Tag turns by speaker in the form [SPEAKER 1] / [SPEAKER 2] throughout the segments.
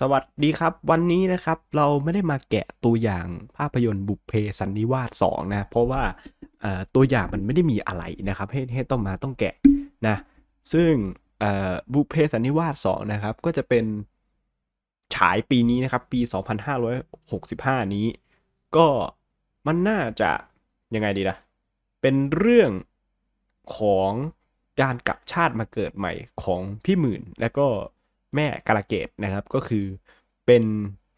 [SPEAKER 1] สวัสดีครับ วันนี้นะครับเราไม่ได้มาแกะตัวอย่างภาพยนตร์บุพเพสันนิวาส2นะเพราะว่าตัวอย่างมันไม่ได้มีอะไรนะครับให้ให้ต้องมาต้องแกะนะซึ่งบุพเพสันนิวาส2นะครับก็จะเป็นฉายปีนี้นะครับ ปี 2565 นี้ ก็มันน่าจะยังไงดีนะ เป็นเรื่องของการกลับชาติมาเกิดใหม่ของพี่หมื่นและก็แม่กาลเกตนะครับก็คือเป็น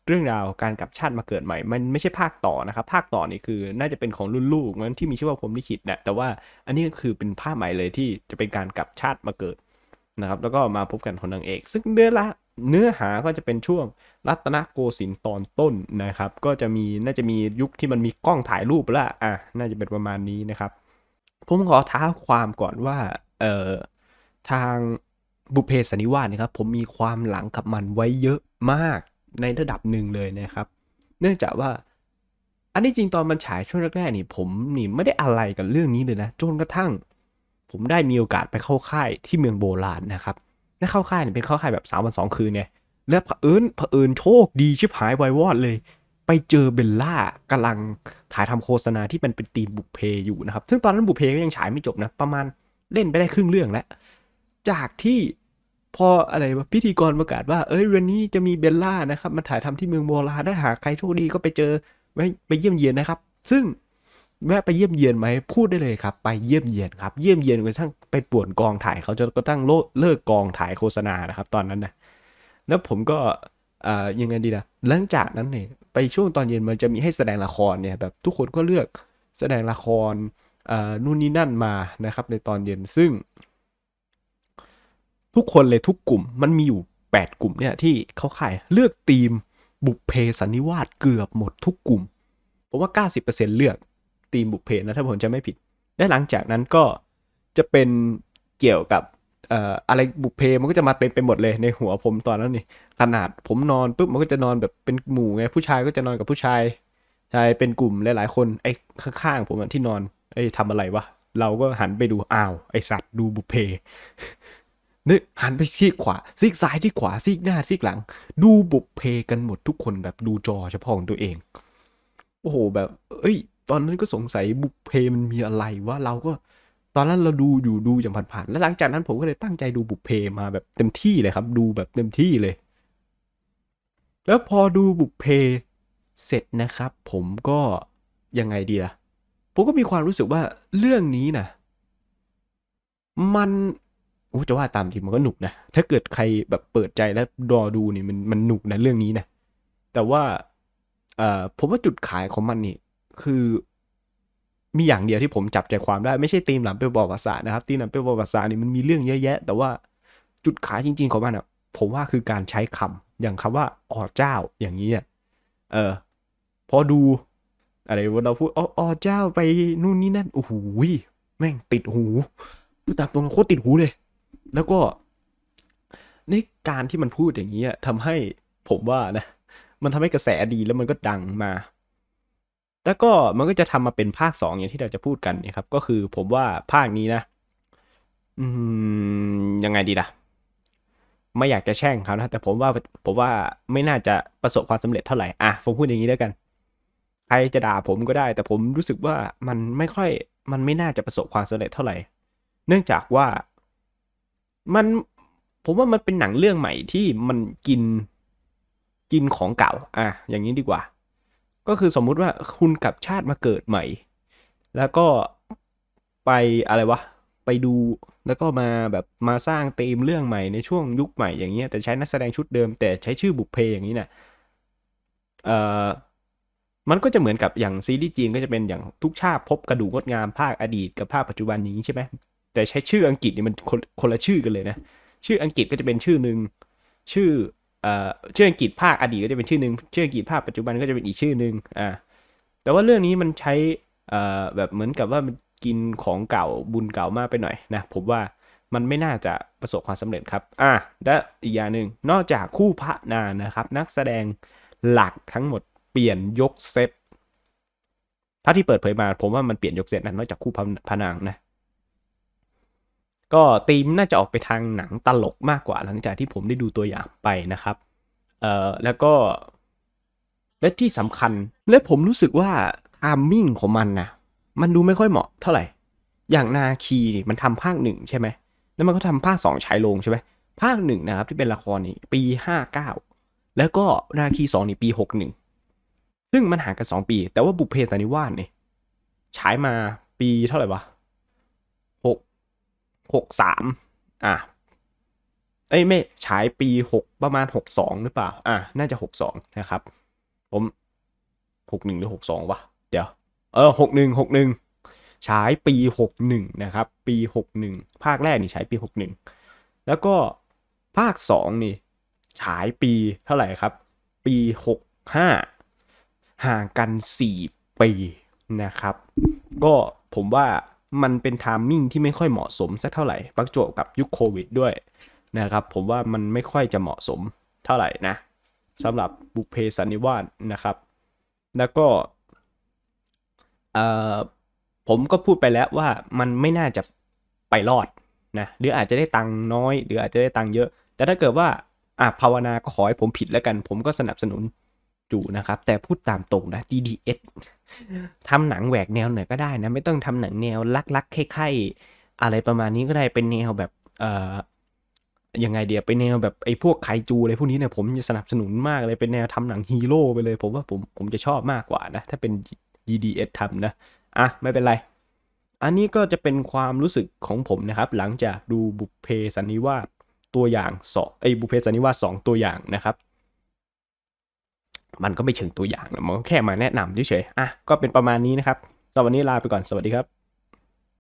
[SPEAKER 1] เรื่องราวการกลับชาติมาเกิดใหม่ มันไม่ใช่ภาคต่อนะครับ ภาคต่อนี่คือ น่าจะเป็นของรุ่นลูกนั้นที่มีชื่อว่าผมลิขิตนะแต่ว่าอันนี้ก็คือเป็นภาคใหม่เลยที่จะเป็นการกลับชาติมาเกิดนะครับ แล้วก็มาพบกันของนางเอกซึ่งเนื้อละเนื้อหาก็จะเป็นช่วง รัตนโกสินทร์ตอนต้นนะครับ ก็จะมีน่าจะมียุคที่มันมีกล้องถ่ายรูปละอ่ะน่าจะเป็นประมาณนี้นะครับผมขอท้าความก่อนว่าเอ่อทางบุพเพสันิวาสนะครับ ผมมีความหลังกับมันไว้เยอะมากในระดับหนึ่งเลยนะครับ เนื่องจากว่า อันนี้จริงตอนมันฉายช่วงแรกๆนี่ ผมนี่ไม่ได้อะไรกับเรื่องนี้เลยนะจนกระทั่ง ผมได้มีโอกาสไปเข้าค่ายที่เมืองโบราณนะครับได้เข้าค่ายเนี่ยเป็นเข้าค่ายแบบสามวันสองคืนเนี่ยแล้วเผอิญเผอิญโชคดีชิบหายวายวอดเลย ไปเจอเบลล่ากำลังถ่ายทำโฆษณาที่มันเป็นตีมบุพเพอยู่นะครับซึ่งตอนนั้นบุพเพก็ยังฉายไม่จบนะ ประมาณเล่นไปได้ครึ่งเรื่องแล้วจากที่พออะไรพิธีกรประกาศ ว่าเอ้ยวันนี้จะมีเบลล่านะครับมาถ่ายทำที่เมืองโบราถ้าหากใครโชคดีก็ไปเจอไไปเยี่ยมเยียนนะครับ ซึ่งแวะไปเยี่ยมเยียนไหมพูดได้เลยครับไปเยี่ยมเยียนครับ เยี่ยมเยียนกระทั่งไปป่วนกองถ่ายเขาจนกระทั่งเลิกกองถ่ายโฆษณานะครับ ตอนนั้นนะแล้วผมก็ยังไงดีนะหลังจากนั้นเนี่ยไปช่วงตอนเย็นมันจะมีให้แสดงละครเนี่ยแบบทุกคนก็เลือกแสดงละครนู่นนี่นั่นมานะครับ ในตอนเย็นซึ่งทุกคนเลยทุกกลุ่ม มันมีอยู่ 8กลุ่มเนี่ยที่เขาขายเลือกทีมบุพเพสันนิวาสเกือบหมดทุกกลุ่มผมว่า 90%เลือกทีมบุพเพนะถ้าผมจะไม่ผิดและหลังจากนั้นก็จะเป็นเกี่ยวกับอะไรบุพเพมันก็จะมาเต็มไปหมดเลยในหัวผมตอนนั้นนี่ขนาดผมนอนปุ๊บมันก็จะนอนแบบเป็นหมู่ไง ผู้ชายก็จะนอนกับผู้ชายชายเป็นกลุ่มหลายๆคนไอ้ข้างๆผมที่นอนไอ้ทำอะไรวะ เราก็หันไปดูอ้าวไอสัตว์ดูบุพเพนี่หันไปซีกขวาซีกซ้ายที่ขวาซีกหน้าซีกหลัง ดูบุกเพกันหมดทุกคนแบบดูจอเฉพาะของตัวเอง โอ้โหแบบเอ้ย ตอนนั้นก็สงสัยบุกเพมันมีอะไรว่าเราก็ ตอนนั้นเราดูอยู่ดูอย่างผ่านๆแล้วหลังจากนั้นผมก็เลยตั้งใจดูบุกเพมาแบบเต็มที่เลยครับดูแบบเต็มที่เลย แล้วพอดูบุกเพเสร็จนะครับ ผมก็ยังไงดีล่ะผมก็มีความรู้สึกว่าเรื่องนี้นะมันโอ้จะว่าตามจริงมันก็หนุกนะ ถ้าเกิดใครแบบเปิดใจแล้วรอดูเนี่ยมันมันหนุกนะเรื่องนี้นะ แต่ว่าเอ่อผมว่าจุดขายของมันนี่คือมีอย่างเดียวที่ผมจับใจความได้ ไม่ใช่ตีมหลังเปบอกภาวานะครับตีมหลังเปบอกภาวานี่มันมีเรื่องเยอะแยะ แต่ว่าจุดขายจริง ๆของมันอ่ะผมว่าคือการใช้คำอย่างคำว่าอ๋อเจ้า อย่างนี้เนี่ยเออพอดูอะไรเราพูดอ๋อเจ้าไปนู่นนี่นั่นโอ้โหแม่งติดหูพูดตามตรงโคตรติดหูเลยแล้วก็ในการที่มันพูดอย่างนี้ทำให้ผมว่านะมันทำให้กระแสดีแล้วมันก็ดังมา แล้วก็มันก็จะทำมาเป็นภาคสองอย่างที่เราจะพูดกันนะครับก็คือผมว่าภาคนี้นะ อืมยังไงดีล่ะไม่อยากจะแช่งเขานะแต่ผมว่าผมว่าไม่น่าจะประสบความสำเร็จเท่าไหร่อ่ะผมพูดอย่างนี้แล้วกันใครจะด่าผมก็ได้ แต่ผมรู้สึกว่ามันไม่ค่อยมันไม่น่าจะประสบความสำเร็จเท่าไหร่เนื่องจากว่ามันผมว่ามันเป็นหนังเรื่องใหม่ที่มันกินกินของเก่าอ่ะอย่างนี้ดีกว่า ก็คือสมมุติว่าคุณกับชาติมาเกิดใหม่ แล้วก็ไปอะไรวะไปดูแล้วก็มาแบบมาสร้างเต็มเรื่องใหม่ในช่วงยุคใหม่อย่างเงี้ยแต่ใช้นักแสดงชุดเดิมแต่ใช้ชื่อบุกเพอย่างนี้นะ่ะเอ่อมันก็จะเหมือนกับอย่างซีรีส์จีนก็จะเป็นอย่างทุกชาติพบกระดูกงดงามภาคอดีตกับภาคปัจจุบันอย่างนี้ใช่ไหมแต่ใช้ชื่ออังกฤษนี่มันคนคนละชื่อกันเลยนะชื่ออังกฤษก็จะเป็นชื่อหนึ่งชื่อเอ่อชื่ออังกฤษภาคอดีตก็จะเป็นชื่อหนึ่งชื่ออังกฤษภาคปัจจุบันก็จะเป็นอีกชื่อหนึ่งอ่าแต่ว่าเรื่องนี้มันใช้เอ่อแบบเหมือนกับว่ามันกินของเก่าบุญเก่ามากไปหน่อยนะผมว่ามันไม่น่าจะประสบความสำเร็จครับอ่าและอีกอย่างหนึ่งนอกจากคู่พระนานนะครับนักแสดงหลักทั้งหมดเปลี่ยนยกเซตถ้าที่เปิดเผยมาผมว่ามันเปลี่ยนยกเซตนะนอกจากคู่พระนางนะก็ตีมน่าจะออกไปทางหนังตลกมากกว่าหลังจากที่ผมได้ดูตัวอย่างไปนะครับเอ่อแล้วก็และที่สำคัญ และผมรู้สึกว่าทามมิ่งของมันนะมันดูไม่ค่อยเหมาะ เท่าไหร่ อย่างนาคีมันทำภาคหนึ่งใช่ไหมแล้วมันก็ทำภาคสองฉายลง ใช่ไหมภาคหนึ่งนะครับที่เป็นละครนี่ปีห้าเก้าแล้วก็นาคีสองนี่ปีหกหนึ่งซึ่งมันห่างกันสองปี แต่ว่าบุพเพสันนิวาสเนี่ยฉายมาปีเท่าไหร่วะหกสามอ่ะ เอ้ย ไม่ฉายปีหกประมาณหกสองหรือเปล่า อ่ะ น่าจะหกสองนะครับ ผมหกหนึ่งหรือหกสองวะเดี๋ยวเออหหหหกกนึ่งนึ่งฉายปีหกหนึ่งนะครับ ปีหหกนึ่งภาคแรกนี่ฉายปีหหกนึ่งแล้วก็ภาคสองนี่ฉายปีเท่าไหร่ครับ ปีหกห้าห่างกันสี่ปีนะครับ ก็ผมว่ามันเป็นทามมิ่งที่ไม่ค่อยเหมาะสมสักเท่าไหร่ปักจบกับยุคโควิดด้วยนะครับ ผมว่ามันไม่ค่อยจะเหมาะสมเท่าไหร่นะสำหรับบุเพสันนิวาสนะครับ แล้วก็ผมก็พูดไปแล้วว่ามันไม่น่าจะไปรอดนะหรืออาจจะได้ตังค์น้อย หรืออาจจะได้ตังค์เยอะ แต่ถ้าเกิดว่าอ่ะภาวนาก็ขอให้ผมผิดแล้วกันผมก็สนับสนุนจุนะครับ แต่พูดตามตรงนะ DDS ทำหนังแหวกแนวหน่อยก็ได้นะ ไม่ต้องทำหนังแนวลักๆไข่ๆ อะไรประมาณนี้ก็ได้เป็นแนวแบบเอ่อยังไงเดียวไปแนวแบบไอ้พวกไคจูอะไรพวกนี้เนี่ยผมจะสนับสนุนมากเลยเป็นแนวทำหนังฮีโร่ไปเลย ผมว่าผมผมจะชอบมากกว่านะถ้าเป็น GDS ทำนะอ่ะไม่เป็นไร อันนี้ก็จะเป็นความรู้สึกของผมนะครับ หลังจากดูบุพเพสันนิวาสตัวอย่างสองไอ้บุพเพสันนิวาสสองตัวอย่างนะครับมันก็ไม่เชิงตัวอย่างนะมันแค่มาแนะนำเฉยๆ อ่ะ ก็เป็นประมาณนี้นะครับสำหรับวันนี้ลาไปก่อน สวัสดีครับ